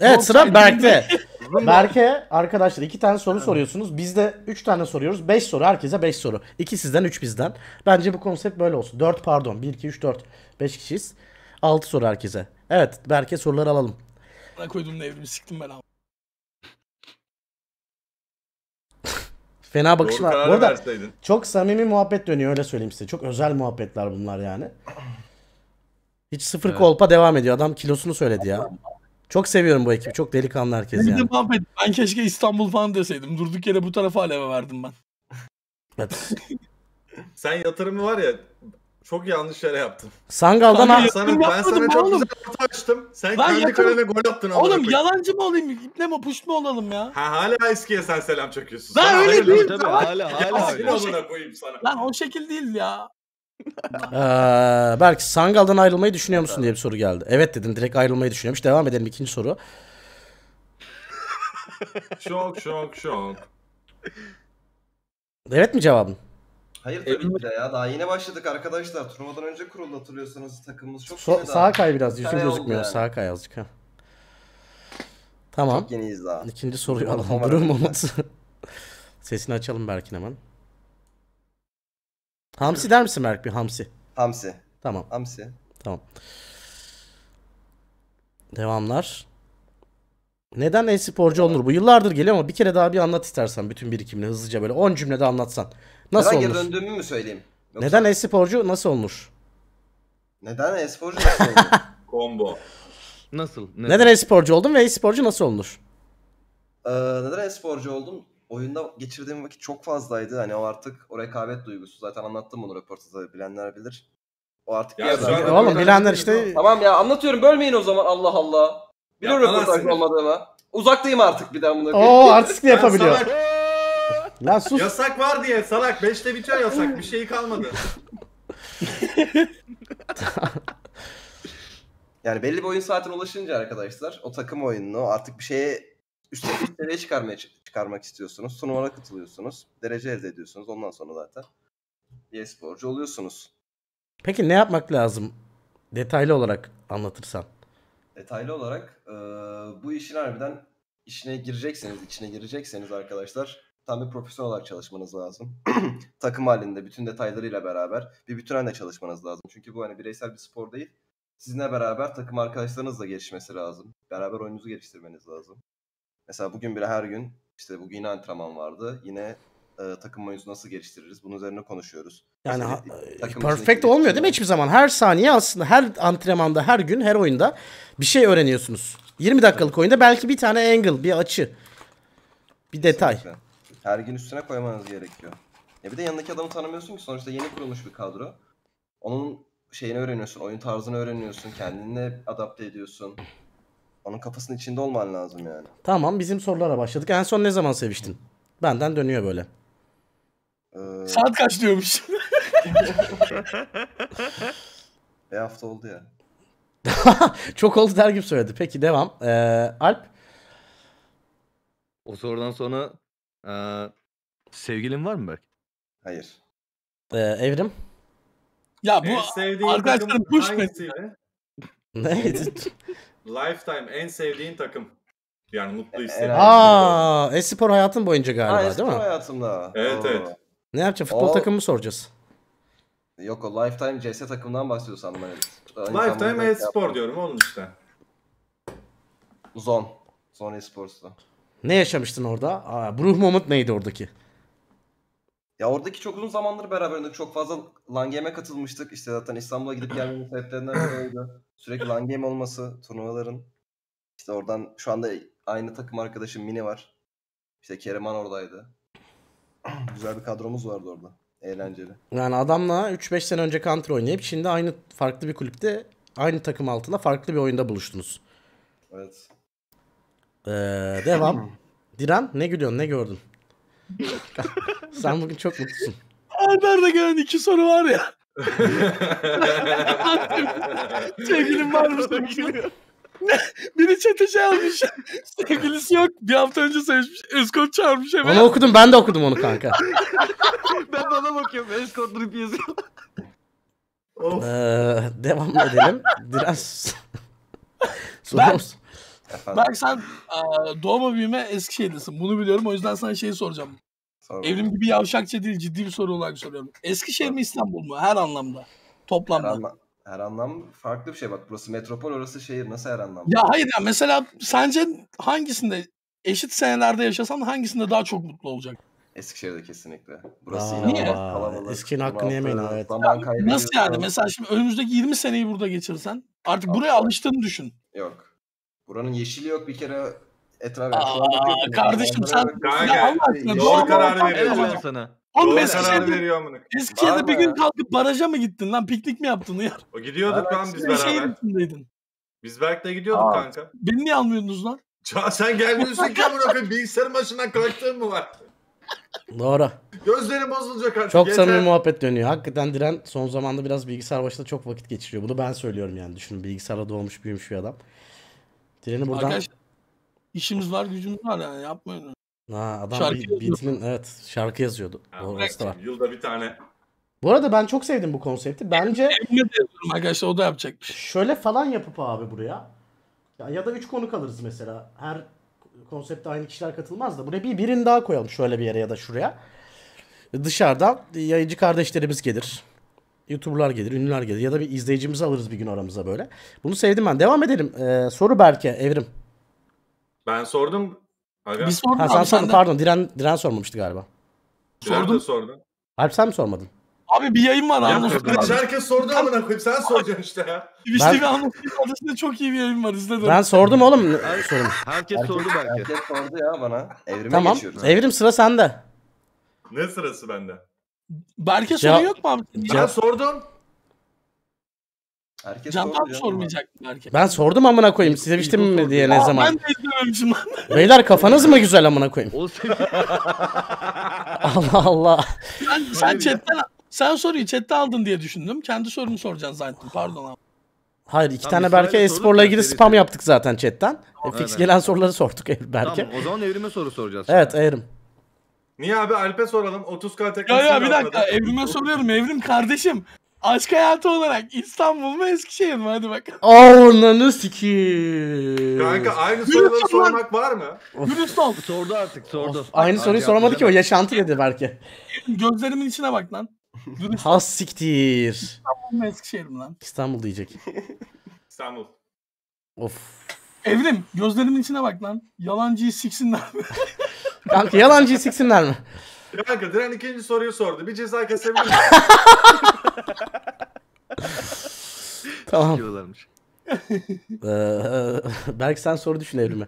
evet sıra Berk'te. Berk'e arkadaşlar iki tane soru soruyorsunuz. Biz de üç tane soruyoruz. Beş soru herkese beş soru. İki sizden üç bizden. Bence bu konsept böyle olsun. Dört pardon. Bir, iki, üç, dört. Beş kişiyiz. Altı soru herkese. Evet Berk'e soruları alalım. Bana ne evrimi siktim ben Fena bakış var. Bu arada çok samimi muhabbet dönüyor öyle söyleyeyim size. Çok özel muhabbetler bunlar yani. Hiç sıfır evet. kolpa devam ediyor. Adam kilosunu söyledi ya. Çok seviyorum bu ekibi. Çok delikanlı herkes yani. De Muhammed, ben keşke İstanbul falan deseydim. Durduk yere bu tarafa aleve verdim ben. Evet. Sen yatırımı var ya çok yanlış yere yaptın. Sangal'dan ben sana, ben sana çok oğlum. güzel orta açtım. Sen ben kendi yakın... kalene gol attın. Oğlum yalancı mı olayım? İple mi puş mu olalım ya? Ha, hala eskiye sen selam çöküyorsun. Lan öyle değil. hala hala. Ben hala, hala, değil ya ee, Berk Sangal'dan ayrılmayı düşünüyor musun diye bir soru geldi. Evet dedim direkt ayrılmayı düşünüyormuş. Devam edelim ikinci soru. şok şok şok. Evet mi cevabın? Hayır e, tabii ki de ya. Daha yeni başladık arkadaşlar. Turnuvadan önce kuruldu hatırlıyorsanız takımımız çok so- yeni daha. kay biraz. yüzüm gözükmüyor. Yani. Sağa kay azıcık. Ha. Tamam. Çok yeniyiz daha. İkinci soruyu alalım. Durum olması. Sesini açalım Berk'in hemen. Hamsi der misin Berk bir hamsi? Hamsi. Tamam. Hamsi. Tamam. Devamlar. Neden e-sporcu olunur? Bu yıllardır geliyor ama bir kere daha bir anlat istersen bütün birikimini hızlıca böyle 10 cümlede anlatsan. Nasıl Neden geri döndüğümü mü söyleyeyim? Yoksa Neden e-sporcu nasıl olunur? Neden e-sporcu nasıl olunur? Combo. Nasıl? Neden e-sporcu oldun ve e-sporcu nasıl olunur? Ee, neden e-sporcu oldum? oyunda geçirdiğim vakit çok fazlaydı. Hani o artık o rekabet duygusu. Zaten anlattım bunu röportajda bilenler bilir. O artık ya bir yerden... oğlum bilenler işte... Tamam ya anlatıyorum bölmeyin o zaman Allah Allah. Biliyorum röportaj olmadığımı. Uzaktayım artık bir daha bunu. Oo artık ne yapabiliyor. Lan sus. Yasak var diye salak. Beşte bitiyor yasak. Bir şey kalmadı. yani belli bir oyun saatine ulaşınca arkadaşlar o takım oyununu artık bir şeye Üstelik üst çıkarmaya, çıkarmak istiyorsunuz. Turnuvara katılıyorsunuz. Derece elde ediyorsunuz. Ondan sonra zaten bir sporcu oluyorsunuz. Peki ne yapmak lazım? Detaylı olarak anlatırsan. Detaylı olarak e, bu işin harbiden işine girecekseniz, içine girecekseniz arkadaşlar tam bir profesyonel olarak çalışmanız lazım. Takım halinde bütün detaylarıyla beraber bir bütün bütünle çalışmanız lazım. Çünkü bu hani bireysel bir spor değil. Sizinle beraber takım arkadaşlarınızla gelişmesi lazım. Beraber oyununuzu geliştirmeniz lazım. Mesela bugün bile her gün işte bugün yine antrenman vardı. Yine e, takım oyuncusu nasıl geliştiririz? Bunun üzerine konuşuyoruz. Yani ha, e, perfect olmuyor değil mi hiçbir zaman? Her saniye aslında her antrenmanda, her gün, her oyunda bir şey öğreniyorsunuz. 20 dakikalık evet. oyunda belki bir tane angle, bir açı, bir detay. Kesinlikle. Her gün üstüne koymanız gerekiyor. Ya bir de yanındaki adamı tanımıyorsun ki sonuçta yeni kurulmuş bir kadro. Onun şeyini öğreniyorsun, oyun tarzını öğreniyorsun, kendini adapte ediyorsun. Onun kafasının içinde olman lazım yani. Tamam bizim sorulara başladık. En son ne zaman seviştin? Benden dönüyor böyle. Ee... Saat kaç diyormuş? Bir hafta oldu ya. Çok oldu der gibi söyledi. Peki devam. Ee, Alp? O sorudan sonra e, sevgilin var mı Berk? Hayır. Ee, Evrim? Ya bu arkadaşlar push Ne? Lifetime en sevdiğin takım. Yani mutlu ee, hissettiğin. Aa, espor hayatın boyunca galiba ha, değil mi? hayatımda. Evet Oo. evet. Ne yapacağız? Futbol o... takımı soracağız. Yok o Lifetime CS takımından bahsediyor sandım. Evet. Lifetime e-spor diyorum oğlum işte. Zon. Zon e-sporsu. Ne yaşamıştın orada? Aa, Bruh Moment neydi oradaki? Ya oradaki çok uzun zamandır beraberdik. Çok fazla Langem'e katılmıştık. İşte zaten İstanbul'a gidip gelmemin sebeplerinden biriydi. Sürekli Langem olması, turnuvaların. İşte oradan şu anda aynı takım arkadaşım Mini var. İşte Keriman oradaydı. Güzel bir kadromuz vardı orada. Eğlenceli. Yani adamla 3-5 sene önce Counter oynayıp şimdi aynı farklı bir kulüpte aynı takım altında farklı bir oyunda buluştunuz. Evet. Ee, devam. Diren ne gülüyorsun ne gördün? Sen bugün çok mutlusun. Arda arda gelen iki soru var ya. Sevgilim varmış sevgilim. Biri çete şey almış. Sevgilisi yok. Bir hafta önce sevişmiş. Escort çağırmış eve. Onu okudum. Ben de okudum onu kanka. ben bana bakıyorum. Eskort durup yazıyor. Ee, devam edelim. Biraz... Sorumuz. Efendim? Berk sen doğma büyüme Eskişehir'desin. Bunu biliyorum. O yüzden sana şeyi soracağım. Sorun. Evrim gibi yavşakça değil. Ciddi bir soru olarak soruyorum. Eskişehir mi İstanbul mu? Her anlamda. Toplamda. Her, anla her anlam farklı bir şey. Bak burası metropol orası şehir. Nasıl her anlamda? Ya hayır ya mesela sence hangisinde eşit senelerde yaşasan hangisinde daha çok mutlu olacak? Eskişehir'de kesinlikle. Burası Aa, inanılmaz kalabalık. Eskinin hakkını yemeyin evet. Zaman yani, nasıl yani? Mesela şimdi önümüzdeki 20 seneyi burada geçirsen artık Aa, buraya alıştığını düşün. Yok. Buranın yeşili yok bir kere etraf. Aa, kardeşim sen ne Kanka, doğru kararı veriyorsun hocam. sana. Oğlum Doğru kararı Eskişehir'de, veriyor amına. Eskişehir'de bir gün kalkıp baraja mı gittin lan? Piknik mi yaptın ya? O gidiyorduk lan biz Bir şeyin beraber. içindeydin. Biz Berk'le gidiyorduk Aa. kanka. Beni niye almıyorsunuz lan? Can sen gelmiyorsun ki amına koyayım. Bilgisayarın başından kalktığın mı var? Doğru. Gözlerim bozulacak artık. Çok yeter. samimi muhabbet dönüyor. Hakikaten Diren son zamanda biraz bilgisayar başında çok vakit geçiriyor. Bunu ben söylüyorum yani. Düşünün bilgisayarla doğmuş büyümüş bir adam. Direni buradan. Arkadaşlar işimiz var gücümüz var yani yapmayın. öyle. Ha, adam Şarkı bir- yazıyor. evet şarkı yazıyordu. Ha, da var. Yılda bir tane. Bu arada ben çok sevdim bu konsepti. Bence Emre de yazıyorum arkadaşlar o da yapacakmış. şöyle falan yapıp abi buraya. Ya, ya da 3 konuk alırız mesela. Her konsepte aynı kişiler katılmaz da. Buraya bir birini daha koyalım şöyle bir yere ya da şuraya. Dışarıdan yayıncı kardeşlerimiz gelir. YouTuber'lar gelir, ünlüler gelir ya da bir izleyicimizi alırız bir gün aramıza böyle. Bunu sevdim ben. Devam edelim. Ee, soru Berke, Evrim. Ben sordum. Aga. Bir sordum ha, sen sordun pardon. Diren, Diren sormamıştı galiba. Sordum. Sordum. Alp sen mi sormadın? Abi bir yayın var anlatıyor. Herkes sordu amına koyayım sen soracaksın işte ya. Twitch'te bir anlatıyor adresinde çok iyi bir yayın var izledim. Ben sordum oğlum. Her, sorun. Herkes sordu belki. Herkes sordu ya bana. Evrime tamam. geçiyoruz. Tamam. Evrim sıra sende. Ne sırası bende? Berke soru yok mu abi? Ben sordum. Herkes Can sordu sormayacak belki. Ben sordum amına koyayım. Size biçtim şey mi diye ne zaman? Ben de izlememişim lan. Beyler kafanız mı güzel amına koyayım? Allah Allah. Sen, sen chatten, sen soruyu chatte aldın diye düşündüm. Kendi sorumu soracaksın zaten. Pardon abi. Hayır iki Tamam, tane Berke sorduk esporla ya, ilgili spam yaptık zaten chatten. E, fix aynen. gelen soruları sorduk e, Berke. Tamam o zaman evrime soru soracağız. Evet Evrim. Niye abi Alp'e soralım 30k tekrar. Ya ya bir dakika Evrim'e soruyorum Evrim kardeşim. Aşk hayatı olarak İstanbul mu Eskişehir mi? Hadi bak. Ananı sikiyim. Kanka aynı soruları sormak var mı? Dürüst ol. Sordu artık sordu. Of, aynı soruyu soramadı ki o yaşantı dedi belki. Gözlerimin içine bak lan. Dürüst. Has siktir. İstanbul mu Eskişehir mi lan? İstanbul diyecek. İstanbul. Of. Evrim gözlerimin içine bak lan. Yalancıyı siksinler mi? Kanka yalancıyı siksinler mi? Kanka Diren ikinci soruyu sordu. Bir ceza kesebilir miyim? tamam. Diyorlarmış. Ee, belki sen soru düşün Evrim'e.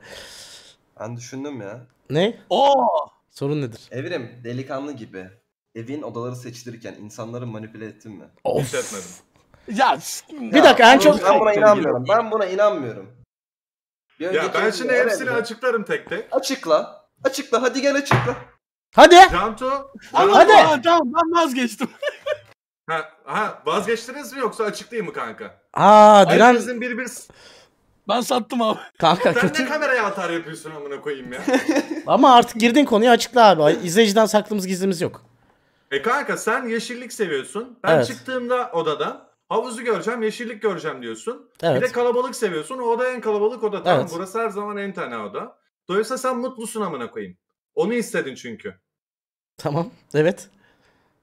Ben düşündüm ya. Ne? Oo! Sorun nedir? Evrim delikanlı gibi evin odaları seçilirken insanları manipüle ettin mi? Of. Hiç etmedim. Ya, bir dakika en çok... Ben buna inanmıyorum. Ben buna inanmıyorum. Ya, ya ben şimdi hepsini açıklarım tek tek. Açıkla. Açıkla. Hadi gel açıkla. Hadi. Canto. Canto. Hadi. Aa, tamam ben vazgeçtim. ha, ha, vazgeçtiniz mi yoksa açıklayayım mı kanka? Aa Diren. Herkesin bir bir... Ben sattım abi. Kanka Sen kötü. ne kameraya atar yapıyorsun amına koyayım ya. Ama artık girdin konuyu açıkla abi. İzleyiciden saklımız gizlimiz yok. E kanka sen yeşillik seviyorsun. Ben evet. çıktığımda odadan Havuzu göreceğim, yeşillik göreceğim diyorsun. Evet. Bir de kalabalık seviyorsun. O oda en kalabalık oda. Tamam evet. burası her zaman en tane oda. Dolayısıyla sen mutlusun amına koyayım. Onu istedin çünkü. Tamam. Evet.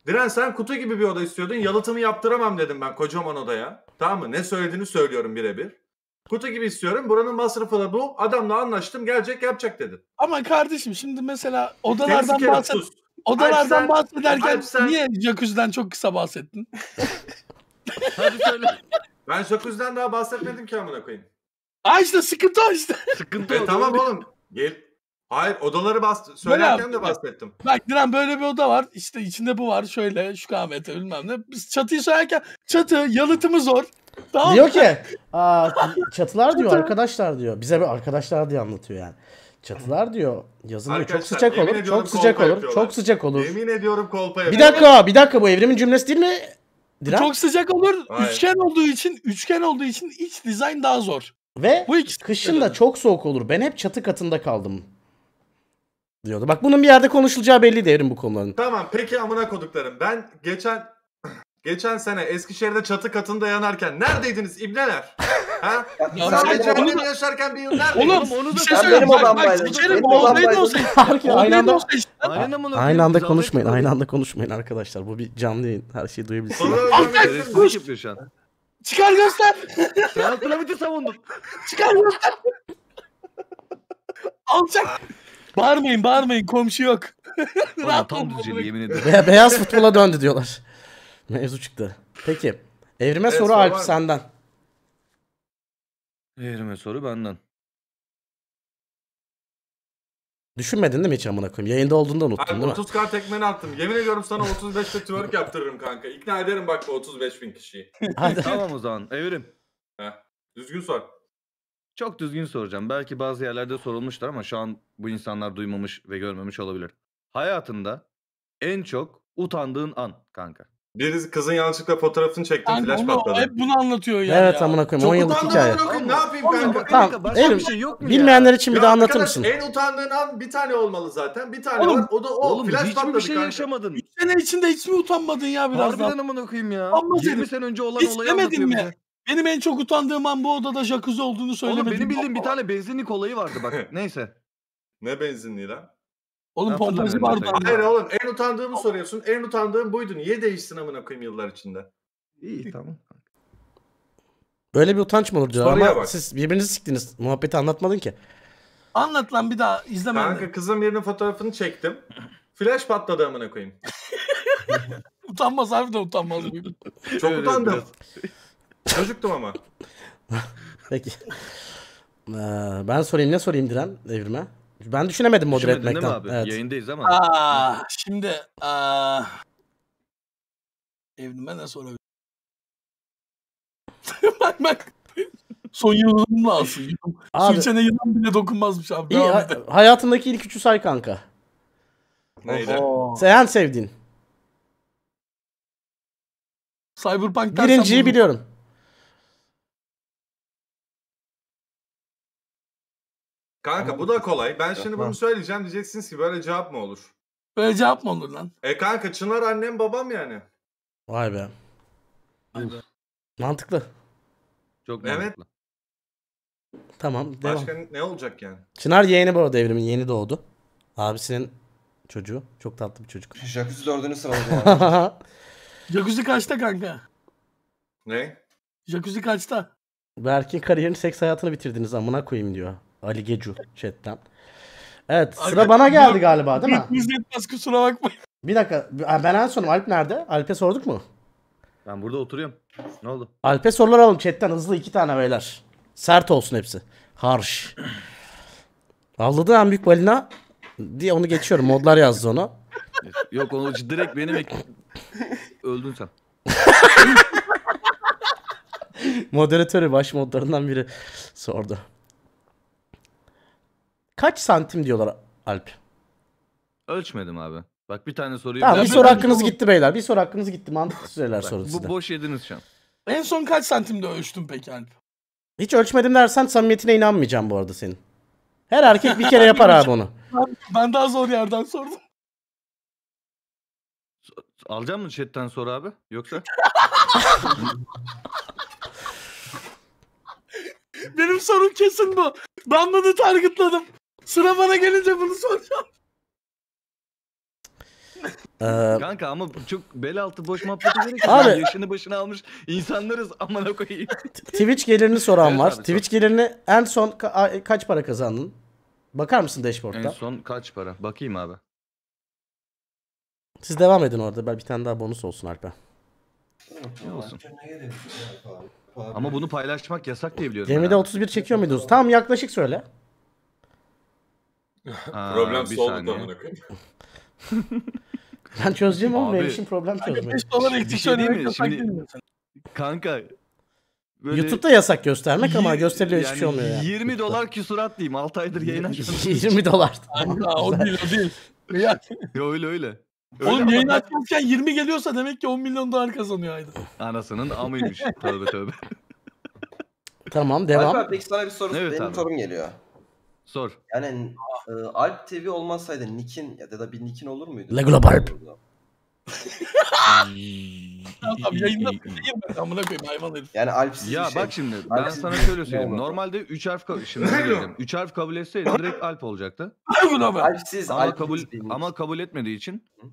Diren sen kutu gibi bir oda istiyordun. Yalıtımı yaptıramam dedim ben kocaman odaya. Tamam mı? Ne söylediğini söylüyorum birebir. Kutu gibi istiyorum. Buranın masrafı da bu. Adamla anlaştım. Gelecek yapacak dedim. Ama kardeşim şimdi mesela odalardan bahset. Odalardan Alp sen, bahsederken Alp sen... niye jacuzzi'den çok kısa bahsettin? Hadi söyle. Ben Jacuzzi'den daha bahsetmedim ki amına koyayım. Aa işte sıkıntı o işte. Sıkıntı e, Tamam değil. oğlum. Gel. Hayır odaları bas söylerken böyle de bahsettim. Bak Diren böyle bir oda var. İşte içinde bu var şöyle şu kahvete bilmem ne. Biz çatıyı söylerken çatı yalıtımı zor. Tamam diyor ki Aa, çatılar diyor arkadaşlar diyor. Bize bir arkadaşlar diye anlatıyor yani. Çatılar diyor yazın diyor, çok sıcak olur. Çok sıcak olur. Çok sıcak olur. Yemin ediyorum kolpa yapıyorlar. Bir dakika bir dakika bu evrimin cümlesi değil mi? Diren... Çok sıcak olur. Aynen. Üçgen olduğu için üçgen olduğu için iç dizayn daha zor. Ve Bu ikisi kışın da çok soğuk olur. Ben hep çatı katında kaldım. Diyordu. Bak bunun bir yerde konuşulacağı belli devrim bu konuların. Tamam peki amına koduklarım. Ben geçen geçen sene Eskişehir'de çatı katında yanarken neredeydiniz ibneler? ha? Sen de cehennem yaşarken bir yıl neredeydin? Oğlum onu da bir şey söyleyeyim. Bak, bak, benim odamdaydı. Benim odamdaydı. Aynı anda Aynen ama Aynı anda konuşmayın. Aynı anda konuşmayın arkadaşlar. Bu bir canlı yayın. Her şeyi duyabilirsiniz. Affedersin kuş. şu an. Çıkar göster. Sen piramidi savundun. Çıkar göster. Alçak. Bağırmayın bağırmayın komşu yok. Ulan tam düzeli yemin ederim. beyaz futbola döndü diyorlar. Mevzu çıktı. Peki. Evrime soru soru Alp senden. Evrime soru benden. Düşünmedin değil mi hiç amına koyayım? Yayında olduğunda unuttun Abi, değil 30 mi? 30k tekmeni attım. Yemin ediyorum sana 35'te twerk yaptırırım kanka. İkna ederim bak bu 35 bin kişiyi. Hadi. tamam o zaman evrim. Heh. Düzgün sor. Çok düzgün soracağım. Belki bazı yerlerde sorulmuşlar ama şu an bu insanlar duymamış ve görmemiş olabilir. Hayatında en çok utandığın an kanka. Birisi kızın yanlışlıkla fotoğrafını çekti yani flash patladı. Hep bunu anlatıyor yani. Evet amına koyayım 10 yıllık hikaye. Ne yapayım kanka? Tamam. Başka bir şey yok mu Bilmeyenler için bir daha anlatır mısın? En utandığın an bir tane olmalı zaten. Bir tane var. O da o. Oğlum flash hiç bir şey yaşamadın? 3 sene içinde hiç mi utanmadın ya biraz Harbiden daha? Harbiden amına koyayım ya. Anlat 20 sene önce olan olayı anlatıyor mi? Benim en çok utandığım an bu odada jacuzzi olduğunu söylemedim. Oğlum benim bildiğim bir tane benzinlik olayı vardı bak. Neyse. ne benzinliği lan? Oğlum pompacı vardı. Hayır oğlum en utandığımı soruyorsun. En utandığım buydu. Niye değiştin amına koyayım yıllar içinde? İyi tamam. Böyle bir utanç mı olur diyor ama bak. siz birbirinizi siktiniz. Muhabbeti anlatmadın ki. Anlat lan bir daha izleme. Kanka kızım yerine fotoğrafını çektim. Flash patladı amına koyayım. Utanmaz harbiden utanmaz. Çok utandım. Çocuktum ama. Peki. Ee, ben sorayım ne sorayım Diren Evrim'e? Ben düşünemedim moder Düşünmedin etmekten. değil mi abi? Evet. Yayındayız ama. Aa, şimdi aa, evlime ne sorabilirim? bak bak. Son yılımla lazım. Yılım. Abi- Su içene yılan bile dokunmazmış abi. İyi, ha- hayatındaki ilk üçü say kanka. Neydi? Oho. Sen en Cyberpunk Birinciyi bunu- biliyorum. Kanka bu da kolay. Ben şimdi bunu söyleyeceğim. Diyeceksiniz ki böyle cevap mı olur? Böyle cevap mı olur lan? E kanka Çınar annem babam yani. Vay be. Vay be. Mantıklı. Çok evet. mantıklı. Tamam devam. Başka ne olacak yani? Çınar yeğeni bu arada evrimin yeni doğdu. Abisinin çocuğu. Çok tatlı bir çocuk. Jacuzzi dördüncü sırada. Jacuzzi kaçta kanka? Ne? Jacuzzi kaçta? Berk'in kariyerini seks hayatını bitirdiniz amına koyayım diyor. Ali Gecu chatten. Evet sıra Alp, bana geldi galiba değil mi? İzletmez kusura bakmayın. Bir dakika ben en sonum Alp nerede? Alp'e sorduk mu? Ben burada oturuyorum. Ne oldu? Alp'e sorular alalım chatten hızlı iki tane beyler. Sert olsun hepsi. Harş. Avladı en büyük balina diye onu geçiyorum. Modlar yazdı onu. Yok onu direkt benim Öldün sen. Moderatörü baş modlarından biri sordu. Kaç santim diyorlar Alp? Ölçmedim abi. Bak bir tane soruyu... Tamam bir soru hakkınız gitti beyler. Bir soru hakkınız gitti. Mantıklı süreler soru Bu boş yediniz şu an. En son kaç santimde ölçtün peki Alp? Hiç ölçmedim dersen samimiyetine inanmayacağım bu arada senin. Her erkek bir kere yapar abi onu. Ben, ben daha zor yerden sordum. Alacak mısın chatten soru abi? Yoksa? Benim sorum kesin bu. Ben bunu targetladım. Sıra bana gelince bunu soracağım. Ee, Kanka ama çok bel altı boş muhabbeti gerek. Yaşını başına almış insanlarız amına koyayım. Twitch gelirini soran Evet var. abi, sor. Twitch gelirini en son ka- kaç para kazandın? Bakar mısın En son kaç para? Bakayım abi. Siz devam edin orada. Ben bir tane daha bonus olsun Alper. Ne olsun. Ama bunu paylaşmak yasak diye biliyorum. Gemide 31 çekiyor muydunuz? Tamam yaklaşık söyle. Aa, problem soldu amına Ben çözeceğim oğlum benim Abi- için problem çözmek. 5 dolar eksik şey mi? Şimdi- Kanka. böyle YouTube'da yasak göstermek ama yir- gösteriliyor hiçbir şey olmuyor yani. 20 dolar küsurat diyeyim. 6 aydır yayın açmadım. 20 dolar. Kanka o değil o değil. Ya, öyle öyle. Öyle oğlum ama yayın bak, 20 geliyorsa demek ki 10 milyon dolar kazanıyor ayda. Anasının amıymış. tövbe tövbe. Tamam devam. Alper peki sana bir soru. Evet Benim abi. sorum geliyor. Sor. Yani e, Alp TV olmasaydı Nick'in ya da bir Nick'in olur muydu? La Alp. Tamam yayında amına koyayım hayvan herif. Yani Alp. Ya şey. bak şimdi ben Alpsiz sana bir- şey şöyle söyleyeyim. Normalde 3 harf kabul şimdi söyleyeyim. diyorum? 3 harf kabul etseydi direkt Alp olacaktı. Ay bu ne be? Alpsiz, Ama Alpsiz kabul bir ama kabul etmediği için Alp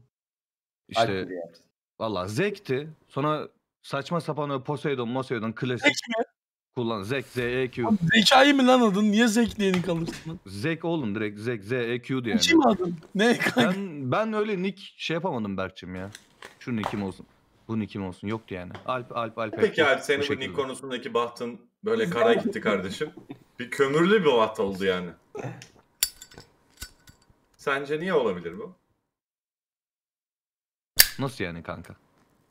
işte Alp. Vallahi Zek'ti. Sonra saçma sapan o Poseidon, Poseidon klasik. Zek mi? Kullan Zek Z E Q. Abi Zekai mi lan adın? Niye Zek diye kalırsın lan? Zek oğlum direkt Zek Z E Q diye. Kim adın? Ne kanka? Ben, ben öyle nick şey yapamadım Berkçim ya. Şu nickim olsun. Bu nickim olsun. Yoktu yani. Alp Alp Alp. Peki Alp senin bu nick şekilde. konusundaki bahtın böyle kara gitti kardeşim. Bir kömürlü bir baht oldu yani. Sence niye olabilir bu? Nasıl yani kanka?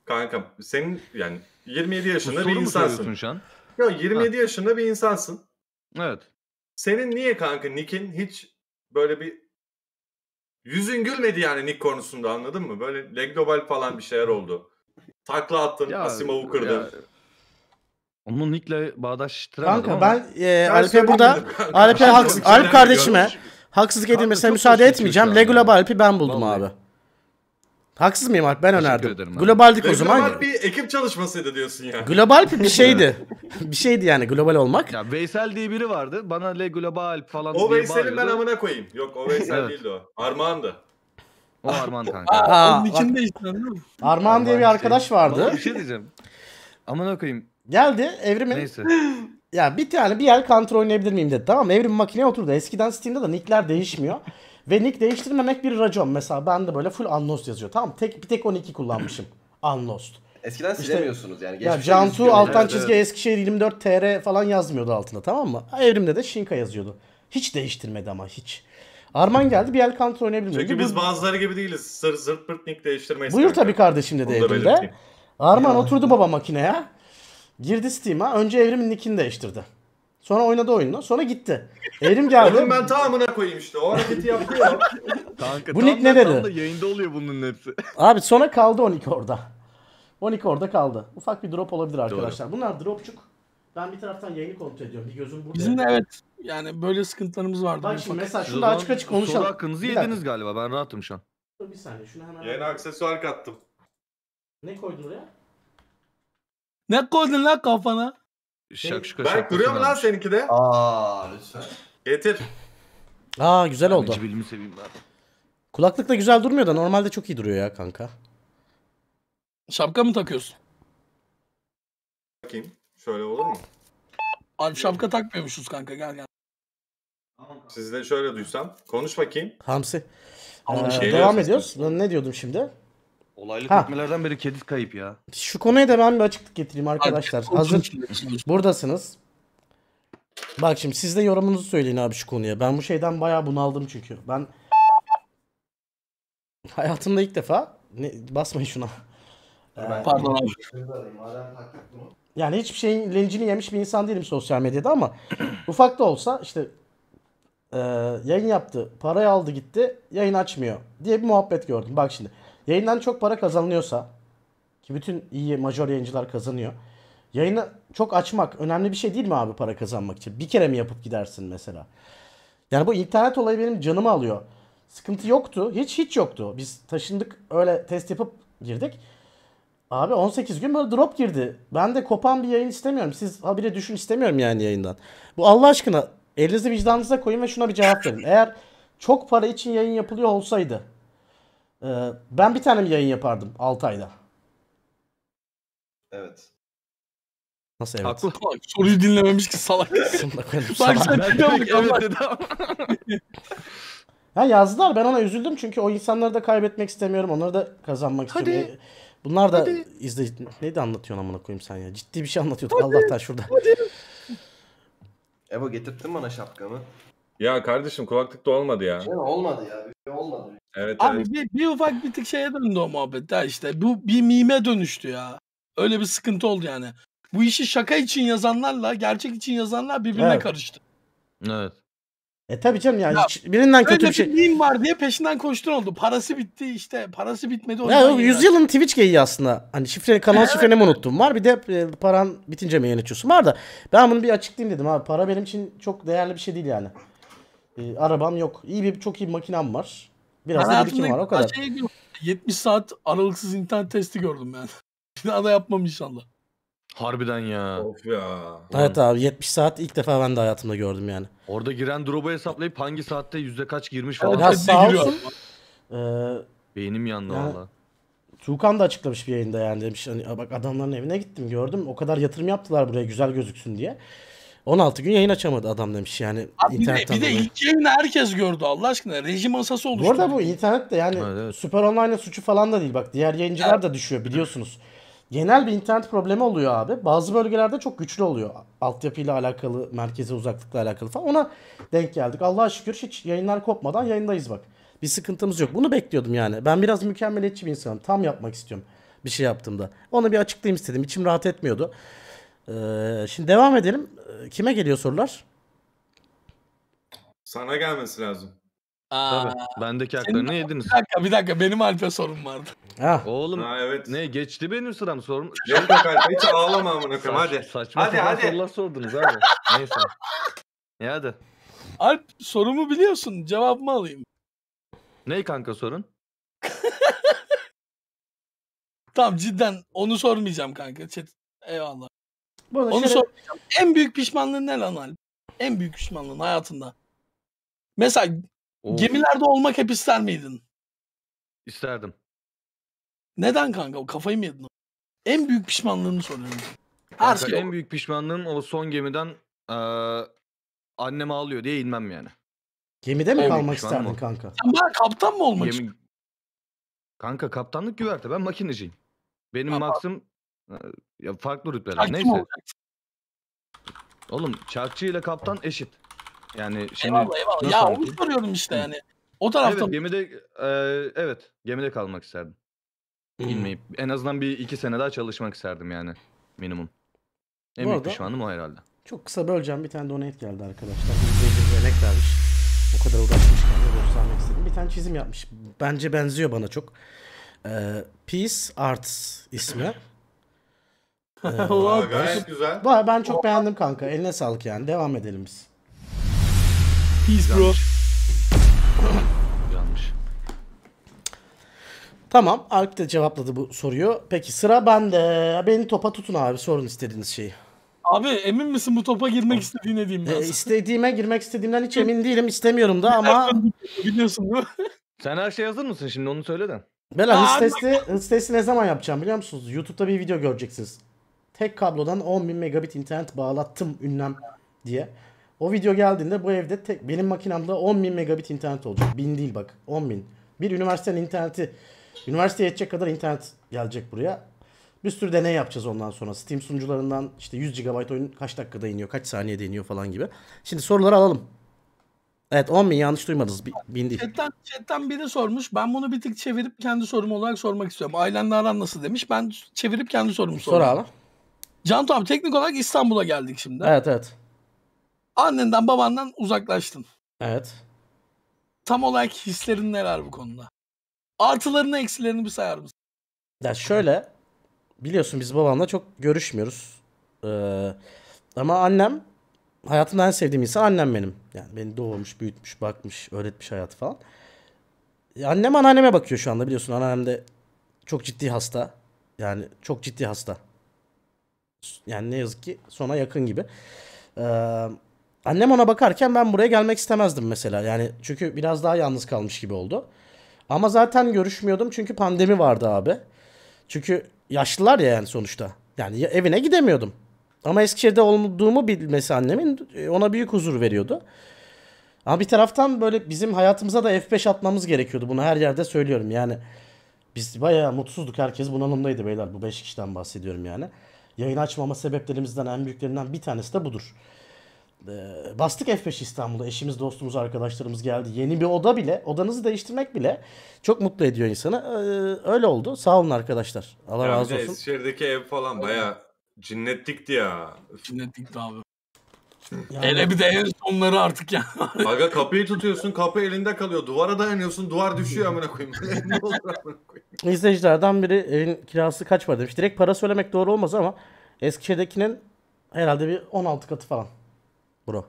Kanka senin yani 27 yaşında Soru bir mu soruyorsun şu an? Yo, 27 ha. yaşında bir insansın. Evet. Senin niye kanka Nick'in hiç böyle bir yüzün gülmedi yani Nick konusunda anladın mı? Böyle Legdobal falan bir şeyler oldu. Takla attın, ya, Asimov'u kırdın. Onun Nick'le bağdaştıramadım Kanka ama. ben e, Alp'e burada Alp'e haks- Alp kardeşime haksızlık edilmesine müsaade etmeyeceğim. Legolab Alp'i ben buldum Vallahi. abi. Haksız mıyım Alp? Ben önerdim. Globaldik o zaman. Global bir ekip çalışmasıydı diyorsun ya. Global bir şeydi. bir şeydi yani global olmak. Ya Veysel diye biri vardı. Bana Le Global falan O Veysel'in ben amına koyayım. Yok o Veysel evet. değildi o. Armağan'dı. O Armağan kanka. Aa, Onun içinde işte değil mi? Armağan diye bir arkadaş şey. vardı. Vallahi bir şey diyeceğim. Amına koyayım. Geldi Evrim'in. Neyse. Ya bir tane bir yer kontrol oynayabilir miyim dedi. Tamam Evrim makineye oturdu. Eskiden Steam'de de nickler değişmiyor. Ve nick değiştirmemek bir racon. Mesela ben de böyle full unlost yazıyor. Tamam tek bir tek 12 kullanmışım. unlost. Eskiden işte, silemiyorsunuz yani. Ya Cantu alttan çizgi evet. Eskişehir 24 TR falan yazmıyordu altında tamam mı? Evrimde de Shinka yazıyordu. Hiç değiştirmedi ama hiç. Arman geldi bir el counter oynayabilmiyor. Çünkü biz bazıları gibi değiliz. Sır zırt pırt nick değiştirmeyiz. Buyur tabii kardeşim dedi evrimde. Arman ya. oturdu baba makineye. Girdi Steam'a. Önce evrimin nickini değiştirdi. Sonra oynadı oyunu. Sonra gitti. Evrim geldi. Oğlum ben tamamına koyayım işte. O hareketi yaptı ya. Kanka, bu Nick ne dedi? yayında oluyor bunun hepsi. Abi sonra kaldı 12 orada. 12 orada kaldı. Ufak bir drop olabilir arkadaşlar. Doğru. Bunlar dropçuk. Ben bir taraftan yayını kontrol ediyorum. Bir gözüm burada. Bizim de evet. Yani böyle sıkıntılarımız vardı. Bak şimdi mesela şunu da açık açık konuşalım. Soru hakkınızı yediniz galiba. Ben rahatım şu an. Dur bir saniye. Şunu hemen... Yeni aksesuar kattım. Ne koydun oraya? Ne koydun lan kafana? Şey, şakşuka Ben şakşuka. duruyor mu lan seninki de? Aa lütfen. Getir. Aa güzel oldu. Cibilimi seveyim ben. Kulaklık da güzel durmuyor da normalde çok iyi duruyor ya kanka. Şapka mı takıyorsun? Bakayım. Şöyle olur mu? Abi şapka takmıyormuşuz kanka gel gel. Sizi de şöyle duysam. Konuş bakayım. Hamsi. Ee, Şey devam ediyoruz. Ne diyordum şimdi? Olaylı Ha. tekmelerden biri kedi kayıp ya. Şu konuya da ben bir açıklık getireyim arkadaşlar. Hazır buradasınız. Bak şimdi siz de yorumunuzu söyleyin abi şu konuya. Ben bu şeyden bayağı bunaldım çünkü. Ben hayatımda ilk defa ne, basmayın şuna. Ee, Pardon abi. Yani hiçbir şeyin lincini yemiş bir insan değilim sosyal medyada ama ufak da olsa işte e, yayın yaptı, parayı aldı gitti, yayın açmıyor diye bir muhabbet gördüm. Bak şimdi Yayından çok para kazanılıyorsa ki bütün iyi major yayıncılar kazanıyor. Yayını çok açmak önemli bir şey değil mi abi para kazanmak için? Bir kere mi yapıp gidersin mesela? Yani bu internet olayı benim canımı alıyor. Sıkıntı yoktu. Hiç hiç yoktu. Biz taşındık öyle test yapıp girdik. Abi 18 gün böyle drop girdi. Ben de kopan bir yayın istemiyorum. Siz habire düşün istemiyorum yani yayından. Bu Allah aşkına elinizi vicdanınıza koyun ve şuna bir cevap verin. Eğer çok para için yayın yapılıyor olsaydı ee, ben bir tane mi yayın yapardım 6 ayda? Evet. Nasıl evet? Haklı. Soruyu dinlememiş ki salak. Bak sen çıkamadık evet dedi Ha yazdılar ben ona üzüldüm çünkü o insanları da kaybetmek istemiyorum. Onları da kazanmak Hadi. istiyorum. E, bunlar da Hadi. izle neydi anlatıyorsun amına koyayım sen ya? Ciddi bir şey anlatıyorduk Allah'tan şurada. Hadi. Evo getirdin bana şapkamı. Ya kardeşim kulaklık da olmadı ya. Şey olmadı ya. Bir şey olmadı. Evet, Abi evet. Bir, bir ufak bir tık şeye döndü o muhabbet ya işte. Bu bir mime dönüştü ya. Öyle bir sıkıntı oldu yani. Bu işi şaka için yazanlarla gerçek için yazanlar birbirine Evet. karıştı. Evet. E tabii canım yani Ya, birinden kötü Öyle bir şey- bir şey. meme var diye peşinden koştun oldu. Parası bitti işte. Parası bitmedi. Ya, yüzyılın Twitch geyiği aslında. Hani şifre kanal şifreni mi unuttum var. Bir de e, paran bitince mi yeni var da. Ben bunu bir açıklayayım dedim abi. Para benim için çok değerli bir şey değil yani. E, arabam yok. İyi bir çok iyi bir makinem var. Biraz ben da birikim var o kadar. Şey 70 saat aralıksız internet testi gördüm ben. Bir da yapmam inşallah. Harbiden ya. Of ya. Evet abi 70 saat ilk defa ben de hayatımda gördüm yani. Orada giren drop'u hesaplayıp hangi saatte yüzde kaç girmiş falan. Ya sağ olsun. Ee, Beynim yandı yani, valla. Tuğkan da açıklamış bir yayında yani demiş hani bak adamların evine gittim gördüm o kadar yatırım yaptılar buraya güzel gözüksün diye. 16 gün yayın açamadı adam demiş yani. Abi bir, de, bir de ilk yayını herkes gördü Allah aşkına. rejim masası oluştu. Bu arada bu internet de yani evet, evet. Süper Online'ın suçu falan da değil. Bak diğer yayıncılar da düşüyor biliyorsunuz. Genel bir internet problemi oluyor abi. Bazı bölgelerde çok güçlü oluyor. Altyapıyla alakalı, merkeze uzaklıkla alakalı falan. Ona denk geldik. Allah'a şükür hiç yayınlar kopmadan yayındayız bak. Bir sıkıntımız yok. Bunu bekliyordum yani. Ben biraz mükemmeliyetçi bir insanım. Tam yapmak istiyorum bir şey yaptığımda. Onu bir açıklayayım istedim. İçim rahat etmiyordu. Ee, şimdi devam edelim. Ee, kime geliyor sorular? Sana gelmesi lazım. Aa, Tabii. Bendeki haklarını senin... yediniz. Bir dakika bir dakika benim Alp'e sorum vardı. Ha. Ah. Oğlum ha, evet. ne geçti benim sıram sorum. Yok yok Alp hiç ağlama amına koyayım hadi. Saçma hadi, hadi. sorular sordunuz abi. Neyse. Ya e, hadi. Alp sorumu biliyorsun cevabımı alayım. Ney kanka sorun? tamam cidden onu sormayacağım kanka. Eyvallah. Bu Onu şöyle... soracağım. En büyük pişmanlığın ne lan Ali? En büyük pişmanlığın hayatında. Mesela Oo. gemilerde olmak hep ister miydin? İsterdim. Neden kanka? O kafayı mı yedin? En büyük pişmanlığını soruyorum. Her şey en büyük pişmanlığım o son gemiden e, annem ağlıyor diye inmem yani. Gemide mi en kalmak isterdin kanka? Sen bana kaptan mı olmak Gemi... Kanka kaptanlık güverte ben makineciyim. Benim Ama... maksim ya farklı rütbeler Çarkçı neyse. Oğlum çarkçı ile kaptan eşit. Yani şimdi Eyvallah, eyvallah. nasıl Ya onu anlatayım? soruyorum işte yani. O tarafta Evet gemide eee, evet gemide kalmak isterdim. Hımm. İnmeyip en azından bir iki sene daha çalışmak isterdim yani minimum. En Bu büyük arada pişmanım o herhâlde. çok kısa böleceğim. Bir tane donate geldi arkadaşlar. Bir izleyicimiz emek vermiş. O kadar uğraşmış de göstermek istedim. Bir tane çizim yapmış. Bence benziyor bana çok. Ee, Peace Arts ismi. Aa, gayet güzel. Vay, Ben çok beğendim kanka. Eline sağlık yani. Devam edelim biz. Peace bro. Yanlış. Tamam. Alp de cevapladı bu soruyu. Peki sıra bende. Beni topa tutun abi. Sorun istediğiniz şeyi. Abi emin misin bu topa girmek istediğine diyeyim ben. E, istediğime girmek istediğimden hiç emin değilim. İstemiyorum da ama şey Biliyorsun değil mi? Sen her şey hazır mısın şimdi onu söyle de. Bela hız testi, hız testi ne zaman yapacağım biliyor musunuz? YouTube'da bir video göreceksiniz tek kablodan 10.000 megabit internet bağlattım ünlem diye. O video geldiğinde bu evde tek benim makinamda 10.000 megabit internet olacak. 1000 değil bak 10.000. Bir üniversitenin interneti üniversiteye yetecek kadar internet gelecek buraya. Bir sürü deney yapacağız ondan sonra. Steam sunucularından işte 100 GB oyun kaç dakikada iniyor, kaç saniyede iniyor falan gibi. Şimdi soruları alalım. Evet 10 bin yanlış duymadınız. bin değil. Chatten, chatten biri sormuş. Ben bunu bir tık çevirip kendi sorum olarak sormak istiyorum. Ailenle aran nasıl demiş. Ben çevirip kendi sorumu Sor soruyorum. Sor abi. Can abi teknik olarak İstanbul'a geldik şimdi. Evet evet. Annenden babandan uzaklaştın. Evet. Tam olarak hislerin neler bu konuda? Artılarını eksilerini bir sayar mısın? Ya şöyle biliyorsun biz babamla çok görüşmüyoruz. Ee, ama annem hayatımda en sevdiğim insan annem benim. Yani beni doğurmuş, büyütmüş, bakmış, öğretmiş hayatı falan. E, annem anneanneme bakıyor şu anda biliyorsun. Anneannem de çok ciddi hasta. Yani çok ciddi hasta yani ne yazık ki sona yakın gibi. Ee, annem ona bakarken ben buraya gelmek istemezdim mesela. Yani çünkü biraz daha yalnız kalmış gibi oldu. Ama zaten görüşmüyordum çünkü pandemi vardı abi. Çünkü yaşlılar ya yani sonuçta. Yani evine gidemiyordum. Ama Eskişehir'de olduğumu bilmesi annemin e, ona büyük huzur veriyordu. Ama bir taraftan böyle bizim hayatımıza da F5 atmamız gerekiyordu. Bunu her yerde söylüyorum yani. Biz bayağı mutsuzduk. Herkes bunalımdaydı beyler. Bu 5 kişiden bahsediyorum yani yayın açmama sebeplerimizden en büyüklerinden bir tanesi de budur. Ee, bastık F5 İstanbul'da. Eşimiz, dostumuz, arkadaşlarımız geldi. Yeni bir oda bile, odanızı değiştirmek bile çok mutlu ediyor insanı. E, öyle oldu. Sağ olun arkadaşlar. Allah yani razı olsun. Eskişehir'deki ev falan baya cinnetlikti ya. Cinnetlikti abi. Yani... Hele bir de en sonları artık ya. Yani. Aga kapıyı tutuyorsun kapı elinde kalıyor. Duvara dayanıyorsun duvar düşüyor amına koyayım. ne olur amına koyayım. İzleyicilerden biri evin kirası kaç para demiş. Direkt para söylemek doğru olmaz ama Eskişehir'dekinin herhalde bir 16 katı falan. Bro.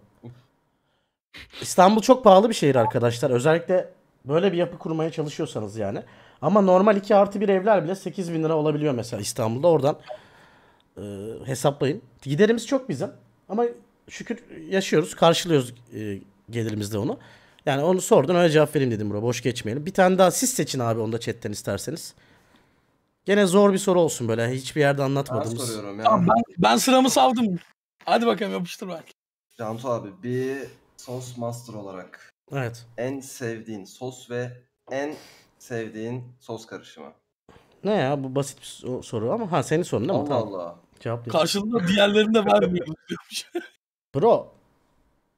İstanbul çok pahalı bir şehir arkadaşlar. Özellikle böyle bir yapı kurmaya çalışıyorsanız yani. Ama normal 2 artı 1 evler bile 8 bin lira olabiliyor mesela İstanbul'da. Oradan e, hesaplayın. Giderimiz çok bizim. Ama şükür yaşıyoruz, karşılıyoruz e, gelirimizde onu. Yani onu sordun öyle cevap vereyim dedim bro. Boş geçmeyelim. Bir tane daha siz seçin abi onu da chatten isterseniz. Gene zor bir soru olsun böyle. Hiçbir yerde anlatmadım. Ben soruyorum ya. Tamam, ben, ben sıramı savdum. Hadi bakalım yapıştır belki. Cantu abi bir sos master olarak Evet. en sevdiğin sos ve en sevdiğin sos karışımı. Ne ya bu basit bir soru ama ha senin sorun değil mi? Allah Tamam. Allah. Cevaplayayım. Karşılığında diğerlerini de vermiyor. Bro.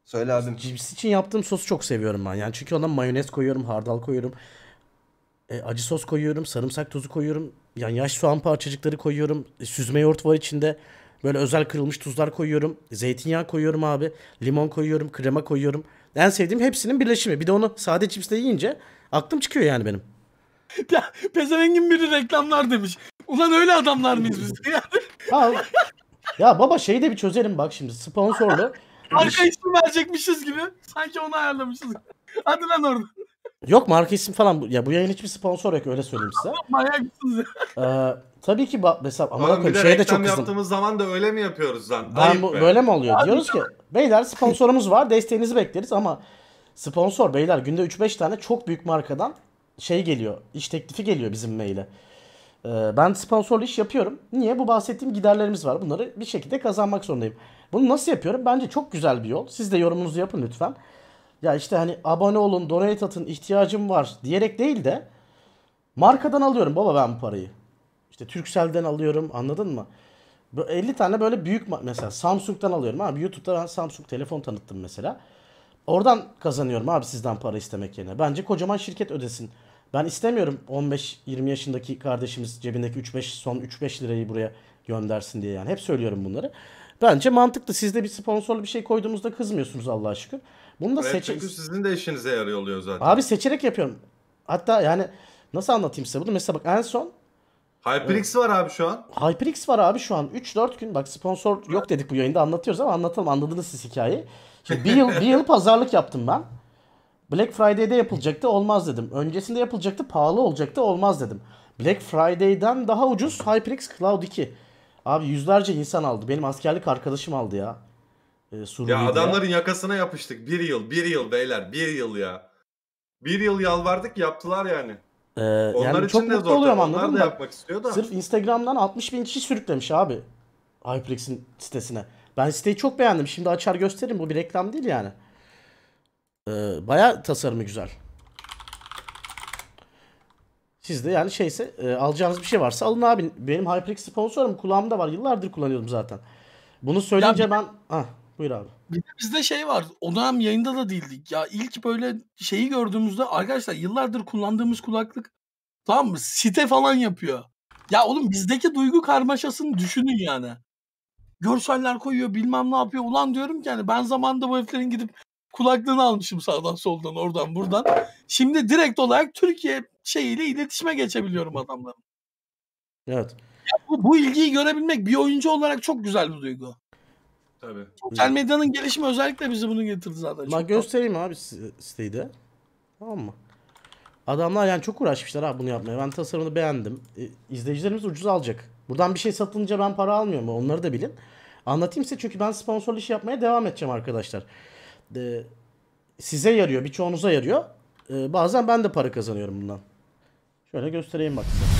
Söyle abim. Cips için yaptığım sosu çok seviyorum ben. Yani çünkü ona mayonez koyuyorum, hardal koyuyorum. E, acı sos koyuyorum, sarımsak tozu koyuyorum. Yani yaş soğan parçacıkları koyuyorum. E, süzme yoğurt var içinde. Böyle özel kırılmış tuzlar koyuyorum. Zeytinyağı koyuyorum abi. Limon koyuyorum, krema koyuyorum. En sevdiğim hepsinin birleşimi. Bir de onu sade cipsle yiyince aklım çıkıyor yani benim. Ya pezevengin biri reklamlar demiş. Ulan öyle adamlar mıyız biz? Yani. Ya baba şeyi de bir çözelim bak şimdi sponsorlu. Marka ismi verecekmişiz gibi. Sanki onu ayarlamışız. Hadi lan orada. Yok marka isim falan. Ya bu yayın hiçbir sponsor yok öyle söyleyeyim size. Manyaksınız ya. Ee, tabii ki bak mesela ama Oğlum, bir de de çok kızdım. yaptığımız zaman da öyle mi yapıyoruz lan? Ben Ayıp bu, be. böyle mi oluyor? Abi Diyoruz ki beyler sponsorumuz var desteğinizi bekleriz ama sponsor beyler günde 3-5 tane çok büyük markadan şey geliyor. iş teklifi geliyor bizim maile. Ee, ben sponsorlu iş yapıyorum. Niye? Bu bahsettiğim giderlerimiz var. Bunları bir şekilde kazanmak zorundayım. Bunu nasıl yapıyorum? Bence çok güzel bir yol. Siz de yorumunuzu yapın lütfen. Ya işte hani abone olun, donate atın, ihtiyacım var diyerek değil de markadan alıyorum baba ben bu parayı. İşte Turkcell'den alıyorum anladın mı? 50 tane böyle büyük mesela Samsung'dan alıyorum abi. YouTube'da ben Samsung telefon tanıttım mesela. Oradan kazanıyorum abi sizden para istemek yerine. Bence kocaman şirket ödesin ben istemiyorum 15-20 yaşındaki kardeşimiz cebindeki 3-5 son 3-5 lirayı buraya göndersin diye yani. Hep söylüyorum bunları. Bence mantıklı. Siz de bir sponsorlu bir şey koyduğumuzda kızmıyorsunuz Allah'a şükür. Bunu da evet, seç... Çünkü sizin de işinize yarıyor oluyor zaten. Abi seçerek yapıyorum. Hatta yani nasıl anlatayım size bunu? Mesela bak en son HyperX var abi şu an. HyperX var abi şu an. 3-4 gün bak sponsor yok dedik bu yayında anlatıyoruz ama anlatalım anladınız siz hikayeyi. Şimdi bir yıl, bir yıl pazarlık yaptım ben. Black Friday'de yapılacaktı olmaz dedim. Öncesinde yapılacaktı pahalı olacaktı olmaz dedim. Black Friday'den daha ucuz HyperX Cloud 2. Abi yüzlerce insan aldı. Benim askerlik arkadaşım aldı ya. Ee, Ya adamların yakasına yapıştık. Bir yıl, bir yıl beyler. Bir yıl ya. Bir yıl yalvardık yaptılar yani. Ee, Onlar yani için çok de zor. Oluyorum, Onlar da yapmak istiyor da. Sırf Instagram'dan 60 bin kişi sürüklemiş abi. HyperX'in sitesine. Ben siteyi çok beğendim. Şimdi açar gösteririm. Bu bir reklam değil yani. Ee, Baya tasarımı güzel. Siz de yani şeyse e, alacağınız bir şey varsa alın abi. Benim HyperX sponsorum kulağımda var. Yıllardır kullanıyorum zaten. Bunu söyleyince ya, ben... ha buyur abi. bizde şey var. O dönem yayında da değildik. Ya ilk böyle şeyi gördüğümüzde arkadaşlar yıllardır kullandığımız kulaklık tamam mı? Site falan yapıyor. Ya oğlum bizdeki duygu karmaşasını düşünün yani. Görseller koyuyor bilmem ne yapıyor. Ulan diyorum ki hani ben zamanında bu heriflerin gidip kulaklığını almışım sağdan soldan oradan buradan. Şimdi direkt olarak Türkiye şeyiyle iletişime geçebiliyorum adamların. Evet. Ya bu, bu ilgiyi görebilmek bir oyuncu olarak çok güzel bir duygu. Tabii. Sosyal medyanın gelişimi özellikle bizi bunu getirdi zaten. Bak göstereyim abi siteyi de. Tamam mı? Adamlar yani çok uğraşmışlar abi bunu yapmaya. Ben tasarımını beğendim. E, izleyicilerimiz ucuz alacak. Buradan bir şey satılınca ben para almıyorum. Onları da bilin. Anlatayım size çünkü ben sponsorlu iş yapmaya devam edeceğim arkadaşlar e, size yarıyor. Birçoğunuza yarıyor. E, bazen ben de para kazanıyorum bundan. Şöyle göstereyim bak size.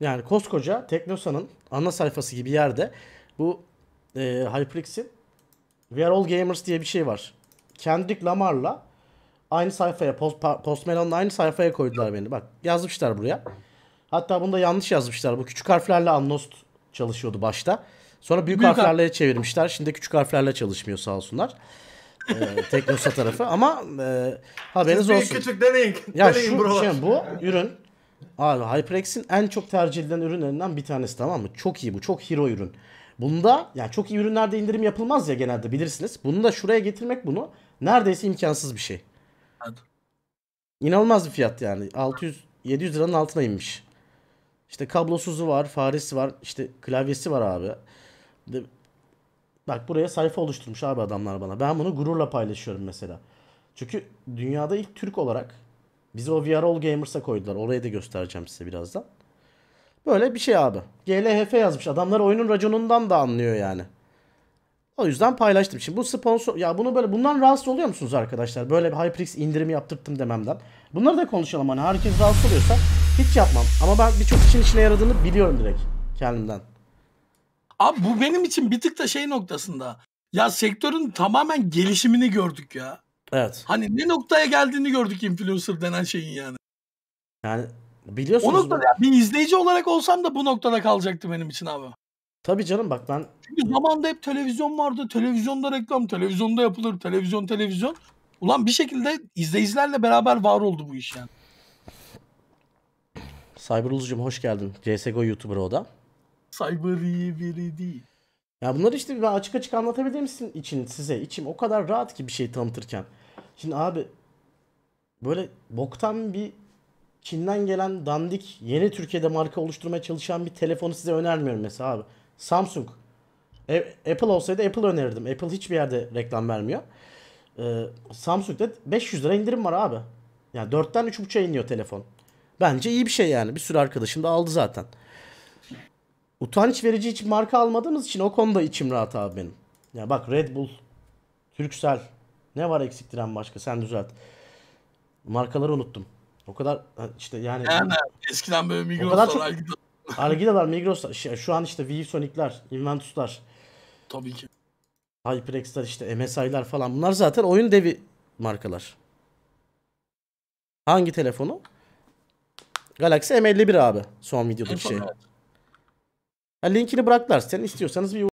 Yani koskoca Teknosa'nın ana sayfası gibi yerde bu e, HyperX'in We Are All Gamers diye bir şey var. Kendrick Lamar'la aynı sayfaya Post, Post Malone'la aynı sayfaya koydular beni. Bak yazmışlar buraya. Hatta bunu da yanlış yazmışlar. Bu küçük harflerle Annost çalışıyordu başta. Sonra büyük, büyük harflerle har- çevirmişler. Şimdi küçük harflerle çalışmıyor sağ olsunlar. ee, Teknosa tarafı ama e, haberiniz olsun. Büyük küçük demeyin. Ya demeyin şu buralar. şey, bu ürün abi HyperX'in en çok tercih edilen ürünlerinden bir tanesi tamam mı? Çok iyi bu. Çok hero ürün. Bunda yani çok iyi ürünlerde indirim yapılmaz ya genelde bilirsiniz. Bunu da şuraya getirmek bunu neredeyse imkansız bir şey. Evet. İnanılmaz bir fiyat yani. 600 700 liranın altına inmiş. İşte kablosuzu var, faresi var, işte klavyesi var abi. De, bak buraya sayfa oluşturmuş abi adamlar bana. Ben bunu gururla paylaşıyorum mesela. Çünkü dünyada ilk Türk olarak bizi o VR All Gamers'a koydular. Orayı da göstereceğim size birazdan. Böyle bir şey abi. GLHF yazmış. Adamlar oyunun raconundan da anlıyor yani. O yüzden paylaştım. Şimdi bu sponsor ya bunu böyle bundan rahatsız oluyor musunuz arkadaşlar? Böyle bir HyperX indirimi yaptırttım dememden. Bunları da konuşalım hani herkes rahatsız oluyorsa hiç yapmam. Ama ben birçok için işine yaradığını biliyorum direkt kendimden. Abi bu benim için bir tık da şey noktasında. Ya sektörün tamamen gelişimini gördük ya. Evet. Hani ne noktaya geldiğini gördük influencer denen şeyin yani. Yani biliyorsunuz. O noktada bu... bir izleyici olarak olsam da bu noktada kalacaktı benim için abi. Tabi canım bak ben. Çünkü zamanda hep televizyon vardı. Televizyonda reklam, televizyonda yapılır. Televizyon, televizyon. Ulan bir şekilde izleyicilerle beraber var oldu bu iş yani. Cyberulcu'cum hoş geldin. CSGO YouTuber o da. Cyber iyi biri değil. Ya bunları işte ben açık açık misin için size içim o kadar rahat ki bir şey tanıtırken. Şimdi abi böyle boktan bir Çin'den gelen dandik yeni Türkiye'de marka oluşturmaya çalışan bir telefonu size önermiyorum mesela abi. Samsung. E, Apple olsaydı Apple önerirdim. Apple hiçbir yerde reklam vermiyor. Ee, Samsung'da 500 lira indirim var abi. Yani 4'ten 3.5'a iniyor telefon. Bence iyi bir şey yani. Bir sürü arkadaşım da aldı zaten utanç verici hiç marka almadığımız için o konuda içim rahat abi benim. Ya bak Red Bull, Türksel ne var eksiktiren başka sen düzelt. Markaları unuttum. O kadar işte yani, yani eskiden böyle Migros'lar çok... Argidalar, Migros'lar, şu an işte Vivesonic'ler, Inventus'lar. Tabii ki. HyperX'ler işte MSI'lar falan bunlar zaten oyun devi markalar. Hangi telefonu? Galaxy M51 abi son videodaki şey. Evet. Ha, linkini bıraktılar. Sen istiyorsanız bir